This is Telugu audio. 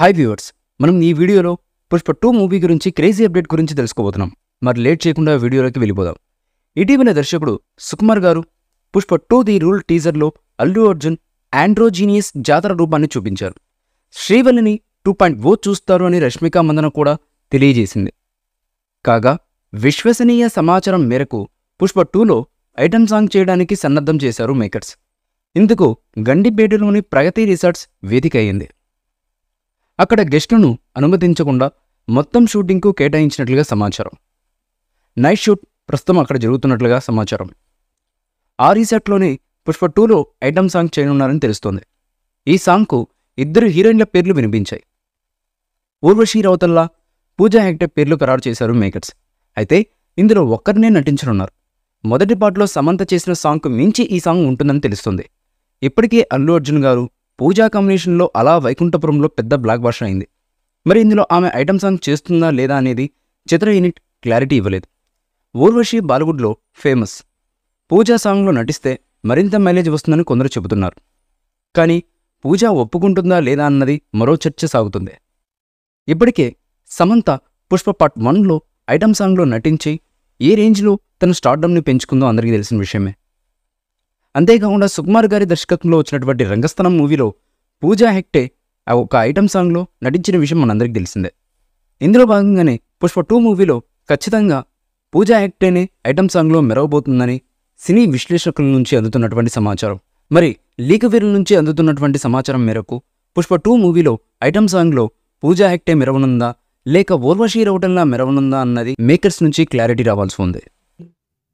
హాయ్ వ్యూవర్స్ మనం ఈ వీడియోలో పుష్ప టూ మూవీ గురించి క్రేజీ అప్డేట్ గురించి తెలుసుకోబోతున్నాం మరి లేట్ చేయకుండా వీడియోలోకి వెళ్ళిపోదాం ఇటీవల దర్శకుడు సుకుమార్ గారు పుష్ప టూ ది రూల్ టీజర్లో అల్లు అర్జున్ ఆండ్రోజీనియస్ జాతర రూపాన్ని చూపించారు శ్రీవల్లిని టూ పాయింట్ ఓ చూస్తారు అని రష్మిక మందన కూడా తెలియజేసింది కాగా విశ్వసనీయ సమాచారం మేరకు పుష్ప టూలో ఐటమ్ సాంగ్ చేయడానికి సన్నద్ధం చేశారు మేకర్స్ ఇందుకు గండిపేటలోని ప్రగతి రిసార్ట్స్ వేదిక అయింది అక్కడ గెస్టును అనుమతించకుండా మొత్తం షూటింగ్కు కేటాయించినట్లుగా సమాచారం నైట్ షూట్ ప్రస్తుతం అక్కడ జరుగుతున్నట్లుగా సమాచారం ఆ రీసెట్లోనే పుష్ప టూలో ఐటమ్ సాంగ్ చేయనున్నారని తెలుస్తోంది ఈ సాంగ్కు ఇద్దరు హీరోయిన్ల పేర్లు వినిపించాయి ఊర్వశి రౌతల్లా పూజా హెగ్డే పేర్లు ఖరారు చేశారు మేకర్స్ అయితే ఇందులో ఒక్కరినే నటించనున్నారు మొదటి పాటలో సమంత చేసిన సాంగ్కు మించి ఈ సాంగ్ ఉంటుందని తెలుస్తుంది ఇప్పటికే అల్లు అర్జున్ గారు పూజా కాంబినేషన్లో అలా వైకుంఠపురంలో పెద్ద బ్లాక్ భాష అయింది మరి ఇందులో ఆమె ఐటమ్ సాంగ్ చేస్తుందా లేదా అనేది చిత్ర యూనిట్ క్లారిటీ ఇవ్వలేదు ఊర్వశి బాలీవుడ్లో ఫేమస్ పూజా సాంగ్లో నటిస్తే మరింత మైలేజ్ వస్తుందని కొందరు చెబుతున్నారు కానీ పూజ ఒప్పుకుంటుందా లేదా అన్నది మరో చర్చ సాగుతుంది ఇప్పటికే సమంత పుష్ప పార్ట్ వన్లో ఐటమ్ సాంగ్లో నటించి ఏ రేంజ్లో తన స్టార్డమ్ని పెంచుకుందో అందరికీ తెలిసిన విషయమే అంతేకాకుండా సుకుమార్ గారి దర్శకత్వంలో వచ్చినటువంటి రంగస్థలం మూవీలో పూజా హెక్టే ఆ ఒక ఐటమ్ సాంగ్లో నటించిన విషయం మనందరికీ తెలిసిందే ఇందులో భాగంగానే పుష్ప టూ మూవీలో ఖచ్చితంగా పూజా హెక్టేనే ఐటమ్ సాంగ్లో మెరవబోతుందని సినీ విశ్లేషకుల నుంచి అందుతున్నటువంటి సమాచారం మరి వీరుల నుంచి అందుతున్నటువంటి సమాచారం మేరకు పుష్ప టూ మూవీలో ఐటమ్ సాంగ్లో పూజా హెక్టే మెరవనుందా లేక ఓర్వశీ అవటంలా మెరవనుందా అన్నది మేకర్స్ నుంచి క్లారిటీ రావాల్సి ఉంది